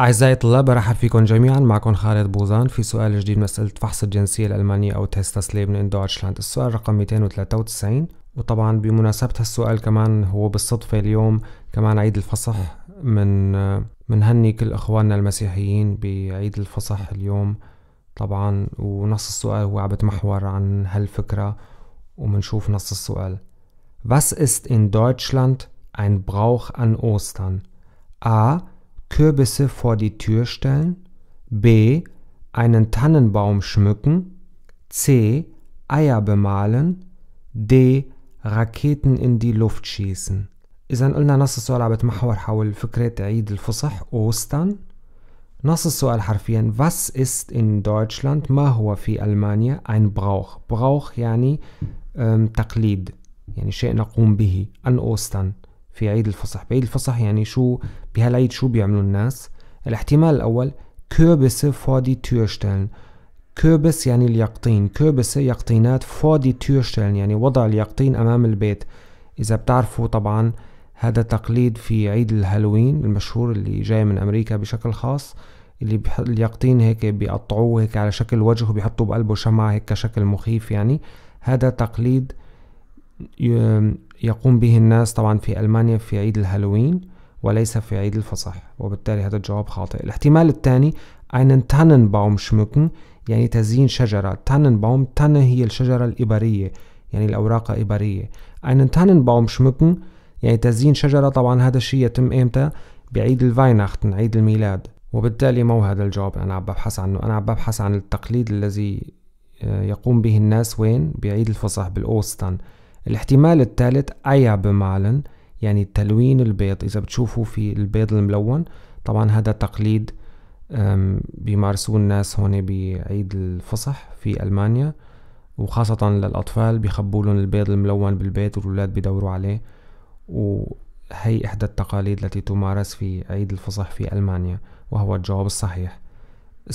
أعزائي الطلاب برحب فيكم جميعا معكم خالد بوزان في سؤال جديد مسألة فحص الجنسية الألمانية أو تيست سليبن إن دوتشلاند السؤال رقم 293 وطبعا بمناسبة هالسؤال كمان هو بالصدفة اليوم كمان عيد الفصح من منهني كل إخواننا المسيحيين بعيد الفصح اليوم طبعا ونص السؤال هو عم بتمحور عن هالفكرة ومنشوف نص السؤال Was ist in Deutschland ein Brauch an Ostern? A. Kürbisse vor die Tür stellen, b. einen Tannenbaum schmücken, c. Eier bemalen, d. Raketen in die Luft schießen. إذا قلنا نص السؤال عم بتمحور حول فكرة عيد الفصح أوستان نص السؤال حرفيا Was ist in Deutschland ما هو في ألمانيا ein Brauch Brauch يعني تقليد يعني شيء نقوم به an Ostern في عيد الفصح بعيد الفصح يعني شو بهالعيد شو بيعملوا الناس الاحتمال الأول كوبس فودي die كوبس يعني اليقطين كوبس يقطينات فودي دي يعني وضع اليقطين أمام البيت إذا بتعرفوا طبعا هذا تقليد في عيد الهالوين المشهور اللي جاي من أمريكا بشكل خاص اللي بيحط اليقطين هيك بيقطعوه هيك على شكل وجه وبيحطوا بقلبه شمعة هيك كشكل مخيف يعني هذا تقليد يقوم به الناس طبعا في ألمانيا في عيد الهالوين وليس في عيد الفصح وبالتالي هذا الجواب خاطئ الاحتمال الثاني einen Tannenbaum schmücken يعني تزيين شجرة Tannenbaum Tanne هي الشجرة الإبرية يعني الأوراق إبرية einen Tannenbaum schmücken يعني تزيين شجرة طبعا هذا الشيء يتم إمتى بعيد الفاينختن عيد الميلاد وبالتالي مو هذا الجواب أنا عم ببحث عنه أنا عم ببحث عن التقليد الذي آه، يقوم به الناس وين بعيد الفصح بالأوستن الاحتمال الثالث أيا بمعلن يعني تلوين البيض إذا بتشوفوا في البيض الملون طبعا هذا تقليد بيمارسوه الناس هون بعيد الفصح في ألمانيا وخاصة للأطفال بيخبوا لهم البيض الملون بالبيت والولاد بيدوروا عليه وهي إحدى التقاليد التي تمارس في عيد الفصح في ألمانيا وهو الجواب الصحيح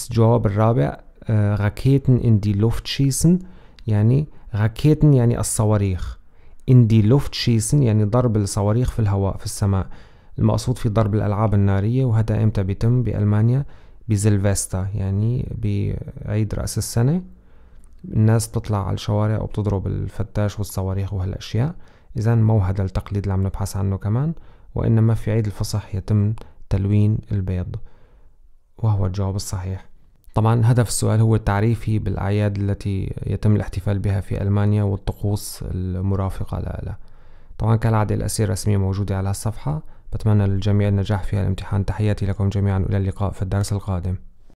الجواب الرابع آه، غاكيتن ان دي لوفت شيسن يعني راكيتن يعني الصواريخ ان دي لوفت شيسن يعني ضرب الصواريخ في الهواء في السماء المقصود في ضرب الألعاب النارية وهذا إمتى بيتم بألمانيا بزلفستا يعني بعيد رأس السنة الناس بتطلع على الشوارع وبتضرب الفتاش والصواريخ وهالأشياء إذا مو هذا التقليد اللي عم نبحث عنه كمان وإنما في عيد الفصح يتم تلوين البيض وهو الجواب الصحيح طبعا هدف السؤال هو تعريفي بالأعياد التي يتم الاحتفال بها في ألمانيا والطقوس المرافقة لها طبعا كالعادة الأسئلة الرسمية موجودة على الصفحة بتمنى للجميع النجاح في الامتحان تحياتي لكم جميعا إلى اللقاء في الدرس القادم